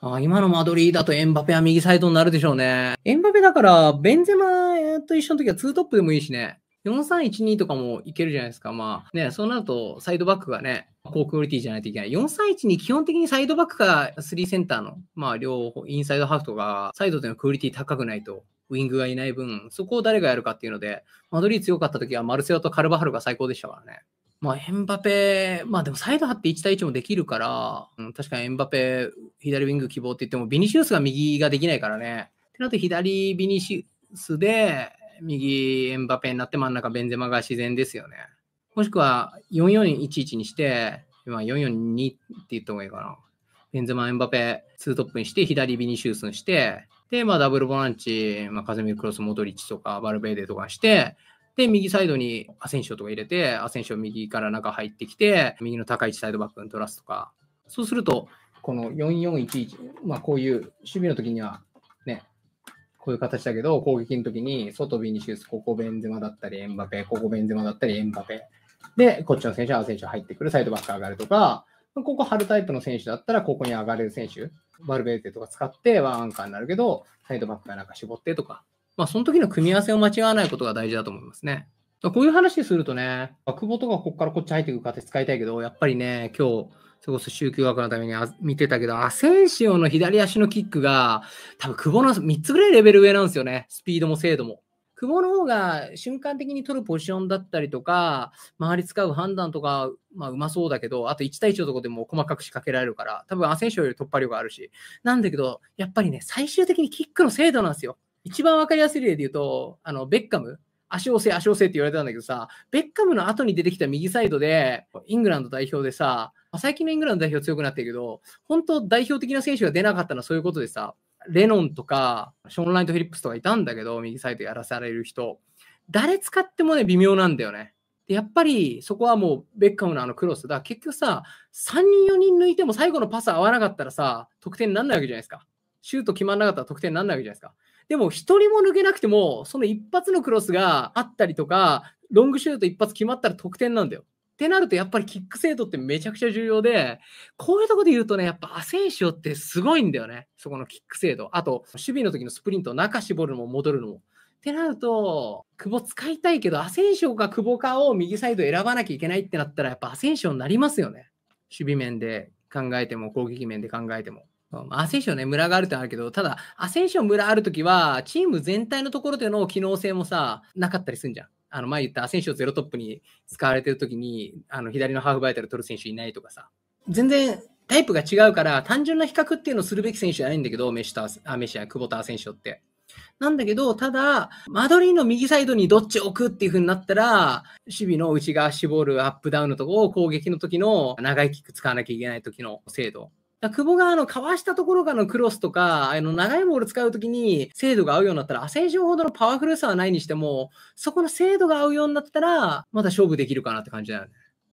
あ今のマドリーだとエンバペは右サイドになるでしょうね。エンバペだから、ベンゼマと一緒の時は2トップでもいいしね。4312とかもいけるじゃないですか。まあね、そうなるとサイドバックがね、高クオリティじゃないといけない。431に基本的にサイドバックか3センターの、まあ両方、インサイドハーフとか、サイドでのクオリティ高くないと、ウィングがいない分、そこを誰がやるかっていうので、マドリー強かった時はマルセロとカルバハルが最高でしたからね。まあ、エンバペ、まあでもサイド張って1対1もできるから、うん、確かにエンバペ、左ウィング希望って言っても、ビニシウスが右ができないからね。ってなって、左ビニシウスで、右エンバペになって真ん中ベンゼマが自然ですよね。もしくは4411にして、今442って言った方がいいかな。ベンゼマ、エンバペ、ツートップにして、左ビニシウスにして、で、まあ、ダブルボランチ、まあ、カゼミクロス、モドリッチとか、バルベーデとかして、で、右サイドにアセンシオとか入れて、アセンシオ右から中入ってきて、右の高い位置サイドバックに取らすとか、そうすると、この4411、まあ、こういう守備の時には、ね、こういう形だけど、攻撃の時に、外ビニシウス、ここベンゼマだったり、エンバペ、ここベンゼマだったり、エンバペ。で、こっちの選手はアセンシオ入ってくる、サイドバック上がるとか、ここ春タイプの選手だったら、ここに上がれる選手、バルベーテとか使ってワンアンカーになるけど、サイドバックがなんか絞ってとか、まあ、その時の組み合わせを間違わないことが大事だと思いますね。こういう話するとね、久保とかここからこっち入っていくって使いたいけど、やっぱりね、今日、そごこそ宗教学のために見てたけど、アセンシオの左足のキックが、多分久保の3つぐらいレベル上なんですよね。スピードも精度も。久保の方が瞬間的に取るポジションだったりとか、周り使う判断とか、まあ、うまそうだけど、あと1対1のとこでも細かく仕掛けられるから、多分アセンシオより突破力あるし。なんだけど、やっぱりね、最終的にキックの精度なんですよ。一番わかりやすい例で言うと、あの、ベッカム、足押せ、足押せって言われたんだけどさ、ベッカムの後に出てきた右サイドで、イングランド代表でさ、最近のイングランド代表強くなってるけど、本当代表的な選手が出なかったのはそういうことでさ、レノンとか、ショーン・ライト・フィリップスとかいたんだけど、右サイドやらされる人。誰使ってもね、微妙なんだよね。やっぱりそこはもうベッカムのあのクロスだ。結局さ、3人4人抜いても最後のパス合わなかったらさ、得点にならないわけじゃないですか。シュート決まんなかったら得点にならないわけじゃないですか。でも一人も抜けなくても、その一発のクロスがあったりとか、ロングシュート一発決まったら得点なんだよ。ってなると、やっぱりキック精度ってめちゃくちゃ重要で、こういうとこで言うとね、やっぱアセンシオってすごいんだよね。そこのキック精度。あと、守備の時のスプリント、中絞るのも戻るのも。ってなると、久保使いたいけど、アセンションか久保かを右サイド選ばなきゃいけないってなったら、やっぱアセンションになりますよね。守備面で考えても、攻撃面で考えても。アセンションね、ムラがあるってあるけど、ただ、アセンションムラあるときは、チーム全体のところでの機能性もさ、なかったりすんじゃん。あの、前言ったアセンションゼロトップに使われてるときに、あの、左のハーフバイタル取る選手いないとかさ。全然、タイプが違うから、単純な比較っていうのをするべき選手じゃないんだけど、メシとアメシや久保田アセンションって。なんだけど、ただ、間取りの右サイドにどっち置くっていう風になったら、守備の内側絞るアップダウンのとこを攻撃の時の長いキック使わなきゃいけない時の精度久保があの、かわしたところからのクロスとか、あの、長いボール使うときに精度が合うようになったら、アセンションほどのパワフルさはないにしても、そこの精度が合うようになったら、まだ勝負できるかなって感じだよね。